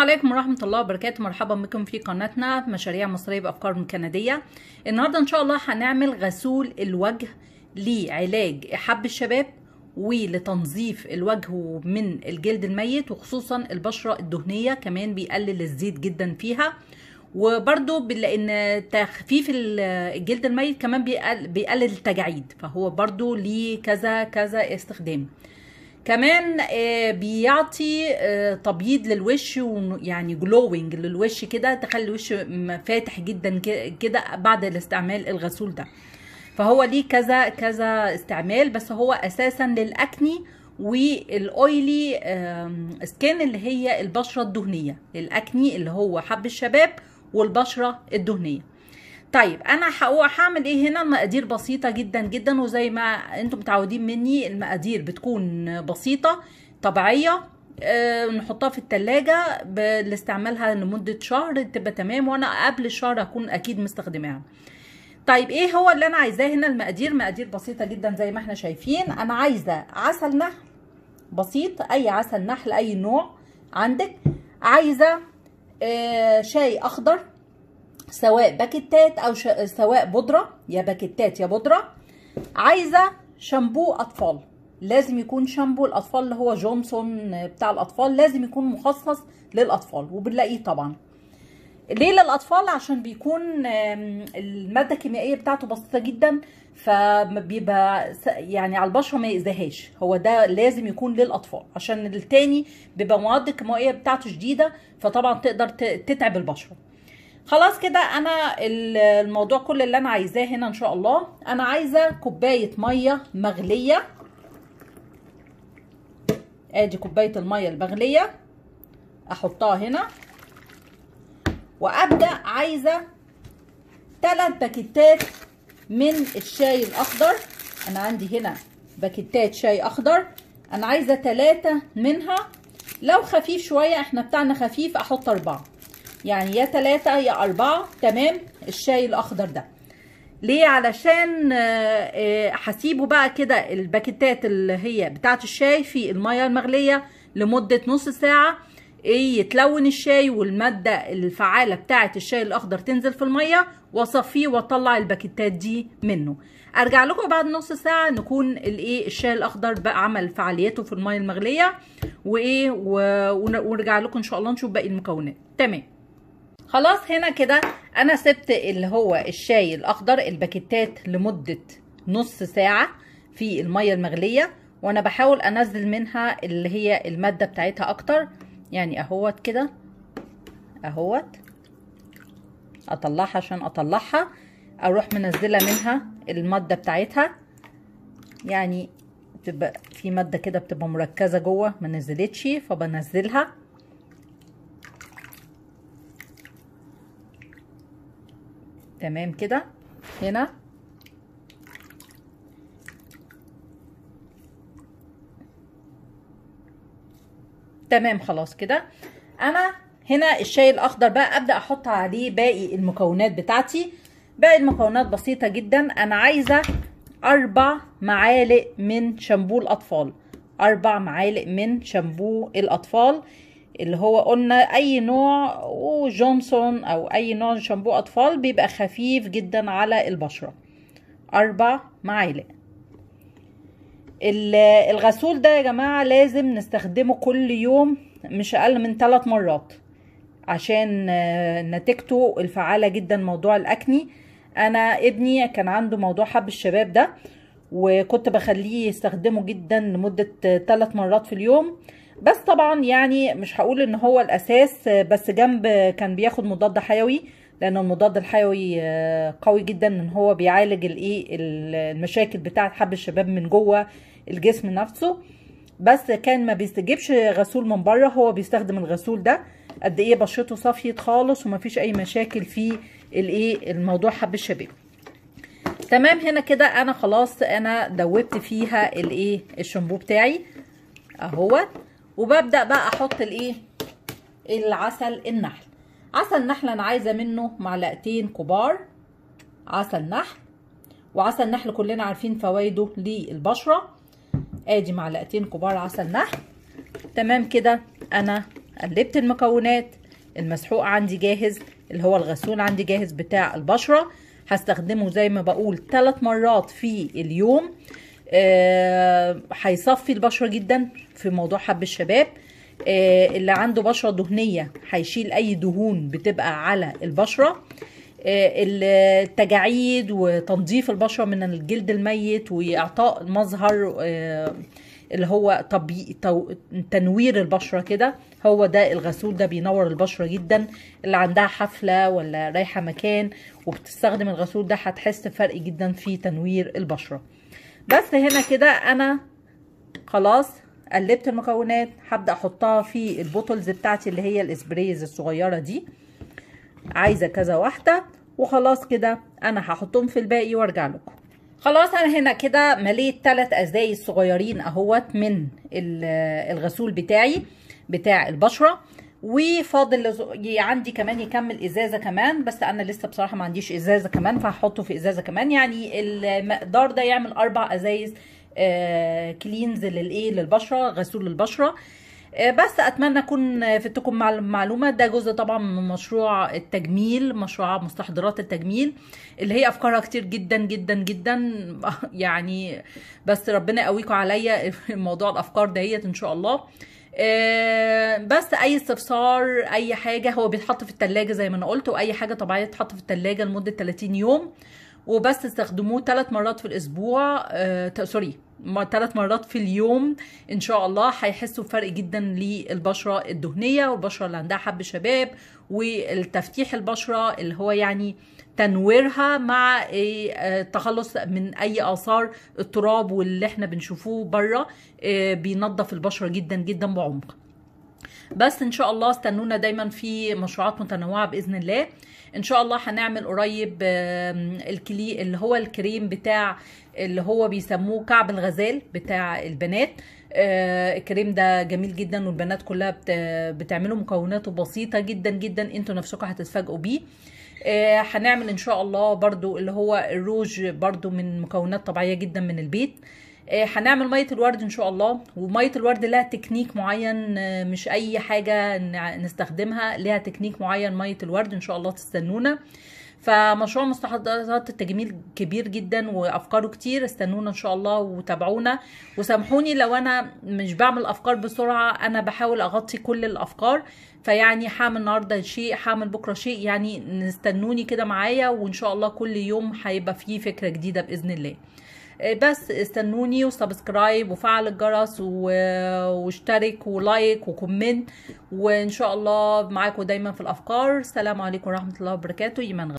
السلام عليكم ورحمة الله وبركاته مرحبا بكم في قناتنا مشاريع مصرية بأفكار كندية النهاردة إن شاء الله هنعمل غسول الوجه لعلاج حب الشباب ولتنظيف الوجه من الجلد الميت وخصوصا البشرة الدهنية كمان بيقلل الزيت جدا فيها وبرده لان تخفيف الجلد الميت كمان بيقلل التجاعيد فهو برده ليه كذا كذا استخدام كمان آه، بيعطي آه، تبييض للوش ويعني جلوينج للوش كده تخلي الوش فاتح جدا كده بعد الاستعمال الغسول ده فهو ليه كذا كذا استعمال بس هو اساسا للاكني والاويلي سكين اللي هي البشره الدهنيه الاكني اللي هو حب الشباب والبشره الدهنيه طيب انا هعمل ايه هنا المقادير بسيطه جدا جدا وزي ما انتم متعودين مني المقادير بتكون بسيطه طبيعيه أه نحطها في التلاجة لاستعمالها لمدة شهر تبقى تمام وانا قبل الشهر هكون اكيد مستخدماها طيب ايه هو اللي انا عايزاه هنا المقادير مقادير بسيطة جدا زي ما احنا شايفين انا عايزة عسل نحل بسيط اي عسل نحل اي نوع عندك عايزة آه شاي اخضر سواء باكيتات او ش... سواء بودره يا باكيتات يا بودره عايزه شامبو اطفال لازم يكون شامبو الاطفال اللي هو جونسون بتاع الاطفال لازم يكون مخصص للاطفال وبنلاقيه طبعا ليه للاطفال عشان بيكون الماده الكيميائيه بتاعته بسيطه جدا فبيبقى يعني على البشره ما يأذيهاش هو ده لازم يكون للاطفال عشان التاني بيبقى مواد كيميائيه بتاعته شديده فطبعا تقدر تتعب البشره خلاص كده انا الموضوع كل اللي انا عايزاه هنا ان شاء الله انا عايزه كوبايه ميه مغليه ادي كوبايه الميه المغليه احطها هنا وابدا عايزه ثلاث باكيتات من الشاي الاخضر انا عندي هنا باكيتات شاي اخضر انا عايزه ثلاثه منها لو خفيف شويه احنا بتاعنا خفيف احط اربعه يعني يا تلاتة يا أربعة تمام الشاي الأخضر ده ليه علشان آه، آه، هسيبه بقى كده الباكيتات اللي هي بتاعت الشاي في المية المغلية لمدة نص ساعة إيه، يتلون الشاي والمادة الفعالة بتاعت الشاي الأخضر تنزل في المية وصفيه وأطلع الباكيتات دي منه أرجع لكم بعد نص ساعة نكون الإيه الشاي الأخضر بقى عمل فعاليته في المية المغلية وإيه ونرجع لكم إن شاء الله نشوف باقي المكونات تمام خلاص هنا كده انا سبت اللي هو الشاي الاخضر الباكيتات لمده نص ساعه في الميه المغليه وانا بحاول انزل منها اللي هي الماده بتاعتها اكتر يعني اهوت كده اهوت اطلعها عشان اطلعها اروح منزله منها الماده بتاعتها يعني بتبقى في ماده كده بتبقى مركزه جوه ما نزلتش فبنزلها تمام كده هنا تمام خلاص كده انا هنا الشاي الاخضر بقى ابدا احط عليه باقي المكونات بتاعتي باقي المكونات بسيطه جدا انا عايزه اربع معالق من شامبو الاطفال اربع معالق من شامبو الاطفال اللي هو قلنا اي نوع وجونسون او اي نوع شامبو اطفال بيبقى خفيف جدا على البشرة اربع معالق الغسول ده يا جماعة لازم نستخدمه كل يوم مش اقل من ثلاث مرات عشان آه، نتيجته الفعالة جدا موضوع الاكني انا ابني كان عنده موضوع حب الشباب ده وكنت بخليه يستخدمه جدا لمدة ثلاث مرات في اليوم بس طبعا يعني مش هقول ان هو الاساس بس جنب كان بياخد مضاد حيوي لان المضاد الحيوي آه، قوي جدا ان هو بيعالج الايه المشاكل بتاعه حب الشباب من جوه الجسم نفسه بس كان ما بيستجيبش غسول من بره هو بيستخدم الغسول ده قد ايه بشرته صفيت خالص ومفيش اي مشاكل في الايه الموضوع حب الشباب تمام هنا كده انا خلاص انا دوبت فيها الايه الشامبو بتاعي اهوت وببدا بقى احط الايه العسل النحل عسل نحل انا عايزه منه معلقتين كبار عسل نحل وعسل نحل كلنا عارفين فوائده للبشره ادي معلقتين كبار عسل نحل تمام كده انا قلبت المكونات المسحوق عندي جاهز اللي هو الغسول عندي جاهز بتاع البشره هستخدمه زي ما بقول ثلاث مرات في اليوم آه، هيصفي البشره جدا في موضوع حب الشباب آه، اللي عنده بشره دهنيه هيشيل اي دهون بتبقى على البشره آه، التجاعيد وتنظيف البشره من الجلد الميت واعطاء مظهر اللي هو طبي... تو... تنوير البشره كده هو ده الغسول ده بينور البشره جدا اللي عندها حفله ولا رايحه مكان وبتستخدم الغسول ده هتحس بفرق جدا في تنوير البشره بس هنا كده انا خلاص قلبت المكونات هبدا احطها في البوتلز بتاعتي اللي هي الاسبريز الصغيره دي عايزه كذا واحده وخلاص كده انا هحطهم في الباقي وارجع لكم خلاص انا هنا كده مليت تلات ازاي صغيرين اهوت من الغسول بتاعي بتاع البشره وفاضل عندي كمان يكمل ازازه كمان بس انا لسه بصراحه ما عنديش ازازه كمان فهحطه في ازازه كمان يعني المقدار ده يعمل اربع ازايز آه، كلينز للايه للبشره غسول للبشره آه، بس اتمنى اكون فدتكم مع المعلومه ده جزء طبعا من مشروع التجميل مشروع مستحضرات التجميل اللي هي افكارها كتير جدا جدا جدا يعني بس ربنا يقويكم عليا موضوع الافكار دهيت ان شاء الله آه، بس اي استفسار اي حاجه هو بيتحط في التلاجة زي ما انا قلت واي حاجه طبيعيه تتحط في التلاجة لمده 30 يوم وبس استخدموه ثلاث مرات في الاسبوع سوري آه، ثلاث مرات في اليوم ان شاء الله هيحسوا بفرق جدا للبشره الدهنيه والبشره اللي عندها حب شباب والتفتيح البشره اللي هو يعني تنويرها مع التخلص إيه، آه، من اي اثار التراب واللي احنا بنشوفوه بره آه، بينظف البشره جدا جدا بعمق بس ان شاء الله استنونا دايما في مشروعات متنوعه باذن الله ان شاء الله هنعمل قريب الكلي اللي هو الكريم بتاع اللي هو بيسموه كعب الغزال بتاع البنات آه، الكريم ده جميل جدا والبنات كلها بتعمله مكوناته بسيطه جدا جدا انتوا نفسكم هتتفاجئوا بيه آه، هنعمل ان شاء الله برضو اللي هو الروج برضو من مكونات طبيعيه جدا من البيت آه، هنعمل ميه الورد ان شاء الله وميه الورد لها تكنيك معين آه، مش اي حاجه نستخدمها لها تكنيك معين ميه الورد ان شاء الله تستنونا فمشروع مستحضرات التجميل كبير جدا وافكاره كتير استنونا ان شاء الله وتابعونا وسامحوني لو انا مش بعمل افكار بسرعه انا بحاول اغطي كل الافكار فيعني هعمل النهارده شيء هعمل بكره شيء يعني نستنوني كده معايا وان شاء الله كل يوم هيبقى فيه فكره جديده باذن الله إيه، بس استنوني وسبسكرايب وفعل الجرس واشترك ولايك وكومنت وان شاء الله معاكم دايما في الافكار السلام عليكم ورحمه الله وبركاته ايمان